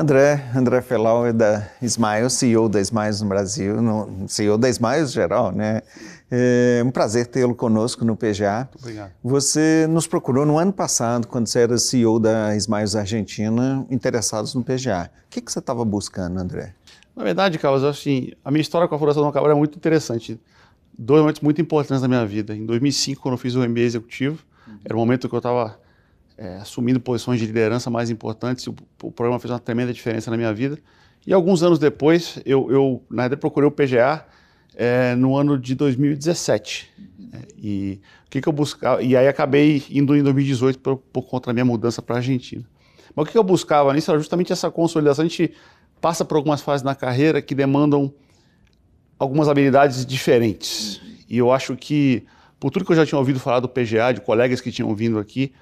André, André Felau é da Smiles, CEO da Smiles no Brasil, no, CEO da Smiles geral, né? É um prazer tê-lo conosco no PGA. Muito obrigado. Você nos procurou no ano passado, quando você era CEO da Smiles Argentina, interessados no PGA. O que, que você estava buscando, André? Na verdade, Carlos, assim, a minha história com a Fundação do Cabral é muito interessante. Dois momentos muito importantes da minha vida. Em 2005, quando eu fiz o MBA executivo, uhum. era o momento que eu estava é, assumindo posições de liderança mais importantes. O, o, programa fez uma tremenda diferença na minha vida. E alguns anos depois, eu, eu na verdade, procurei o PGA é, no ano de 2017. Né? E o que, que eu buscava? E aí acabei indo em 2018 por, por conta da minha mudança para a Argentina. Mas o que, que eu buscava nisso era justamente essa consolidação. A gente passa por algumas fases na carreira que demandam algumas habilidades diferentes. E eu acho que, por tudo que eu já tinha ouvido falar do PGA, de colegas que tinham vindo aqui,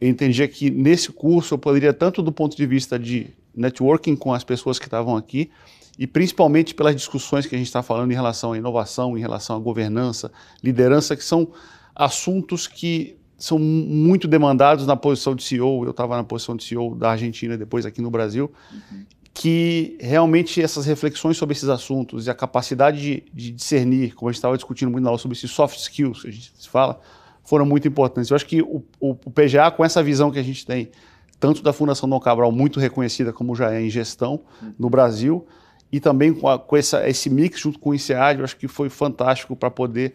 eu entendia que nesse curso eu poderia, tanto do ponto de vista de networking com as pessoas que estavam aqui, e principalmente pelas discussões que a gente está falando em relação à inovação, em relação à governança, liderança, que são assuntos que são muito demandados na posição de CEO. Eu estava na posição de CEO da Argentina, depois aqui no Brasil. Uhum. Que realmente essas reflexões sobre esses assuntos e a capacidade de, de discernir, como a gente estava discutindo muito na aula sobre esses soft skills que a gente fala, foram muito importantes. Eu acho que o, o, o PGA, com essa visão que a gente tem, tanto da Fundação Dom Cabral, muito reconhecida como já é em gestão no Brasil, e também com, a, com essa, esse mix junto com o INSEAD, eu acho que foi fantástico para poder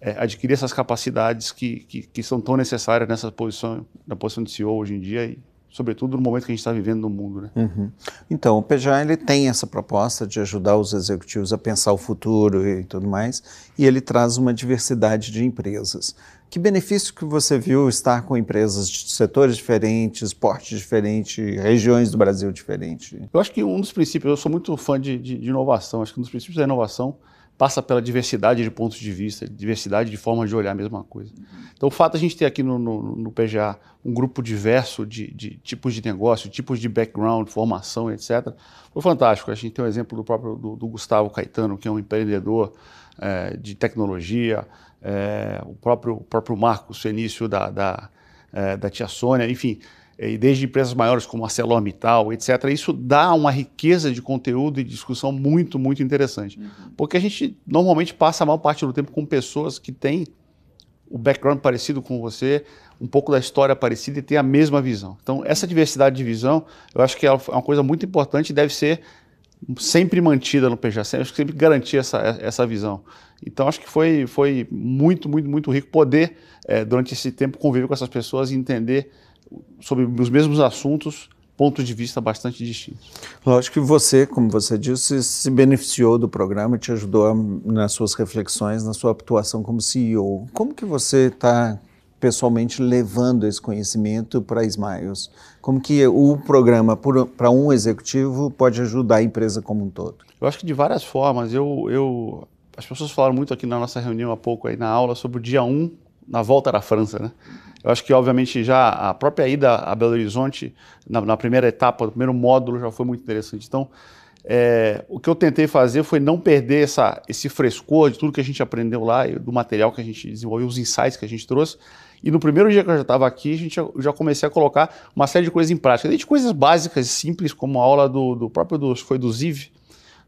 é, adquirir essas capacidades que, que, que, são tão necessárias nessa posição, na posição de CEO hoje em dia e sobretudo no momento que a gente está vivendo no mundo. Né? Uhum. Então, o PGA ele tem essa proposta de ajudar os executivos a pensar o futuro e tudo mais, e ele traz uma diversidade de empresas. Que benefício que você viu estar com empresas de setores diferentes, porte diferente, regiões do Brasil diferente? Eu acho que um dos princípios, eu sou muito fã de, de, de inovação, acho que um dos princípios da inovação passa pela diversidade de pontos de vista, diversidade de formas de olhar a mesma coisa. Então, o fato de a gente ter aqui no, no, no PGA um grupo diverso de, de, tipos de negócio, tipos de background, formação, etc., foi fantástico. A gente tem um exemplo do próprio do, do Gustavo Caetano, que é um empreendedor é, de tecnologia, é, o, próprio, o próprio Marcos Fenício da, da, é, da Tia Sônia, enfim. Eh, e desde empresas maiores como a ArcelorMittal, etc. Isso dá uma riqueza de conteúdo e discussão muito, muito interessante. Uhum. Porque a gente normalmente passa a maior parte do tempo com pessoas que têm o background parecido com você, um pouco da história parecida e tem a mesma visão. Então, essa diversidade de visão, eu acho que é uma coisa muito importante e deve ser sempre mantida no PJC, acho que sempre garantir essa, essa visão. Então, acho que foi, foi muito, muito, muito rico poder, é, durante esse tempo, conviver com essas pessoas e entender sobre os mesmos assuntos pontos de vista bastante distintos. Lógico que você, como você disse, se beneficiou do programa, te ajudou nas suas reflexões, na sua atuação como CEO. Como que você está pessoalmente levando esse conhecimento para Smiles? Como que o programa para um executivo pode ajudar a empresa como um todo? Eu acho que de várias formas. Eu, eu, as pessoas falaram muito aqui na nossa reunião há pouco, aí na aula, sobre o dia 1 um na volta da França. Né? Eu acho que, obviamente, já a própria ida a Belo Horizonte, na, na primeira etapa, no primeiro módulo, já foi muito interessante. Então, é, o que eu tentei fazer foi não perder essa, esse frescor de tudo que a gente aprendeu lá, do material que a gente desenvolveu, os insights que a gente trouxe. E no primeiro dia que eu já estava aqui, a gente já, já, comecei a colocar uma série de coisas em prática, desde coisas básicas, simples, como a aula do, do próprio do, foi do ZIV,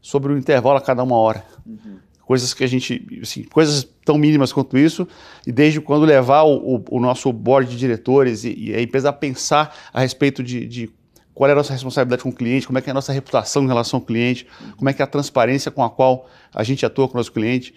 sobre o intervalo a cada uma hora. Uhum coisas que a gente, assim, coisas tão mínimas quanto isso, e desde quando levar o, o, o nosso board de diretores e, e, a empresa a pensar a respeito de, de, qual é a nossa responsabilidade com o cliente, como é que é a nossa reputação em relação ao cliente, como é que é a transparência com a qual a gente atua com o nosso cliente,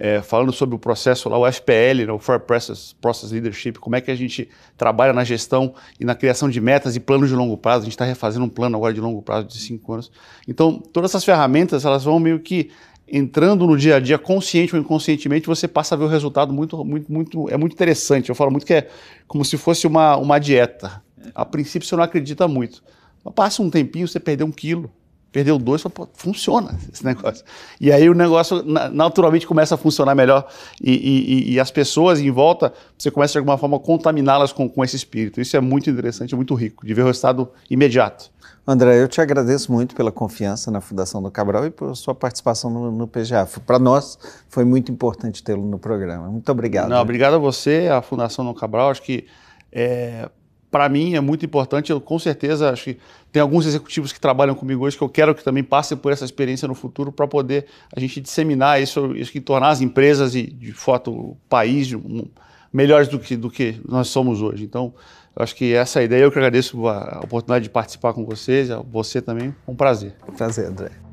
é, falando sobre o processo lá, o FPL, né, o Fair Process, Process Leadership, como é que a gente trabalha na gestão e na criação de metas e planos de longo prazo. A gente está refazendo um plano agora de longo prazo de cinco anos. Então, todas essas ferramentas, elas vão meio que entrando no dia a dia, consciente ou inconscientemente, você passa a ver o resultado muito, muito, muito. É muito interessante. Eu falo muito que é como se fosse uma, uma dieta. A princípio você não acredita muito. Mas passa um tempinho, você perdeu um quilo, Perdeu dois, falou, funciona esse negócio. E aí o negócio naturalmente começa a funcionar melhor e, e, e as pessoas em volta, você começa de alguma forma a contaminá-las com, com esse espírito. Isso é muito interessante, muito rico, de ver o resultado imediato. André, eu te agradeço muito pela confiança na Fundação do Cabral e por sua participação no, no PGA. Para nós foi muito importante tê-lo no programa. Muito obrigado. Não, né? obrigado a você, a Fundação do Cabral. Acho que é, para mim é muito importante. Eu com certeza acho que tem alguns executivos que trabalham comigo hoje que eu quero que também passem por essa experiência no futuro para poder a gente disseminar isso, isso que tornar as empresas e de fato o país um, melhores do que do que nós somos hoje. Então acho que essa é a ideia. Eu que agradeço a oportunidade de participar com vocês, a você também. Um prazer. Um prazer, André.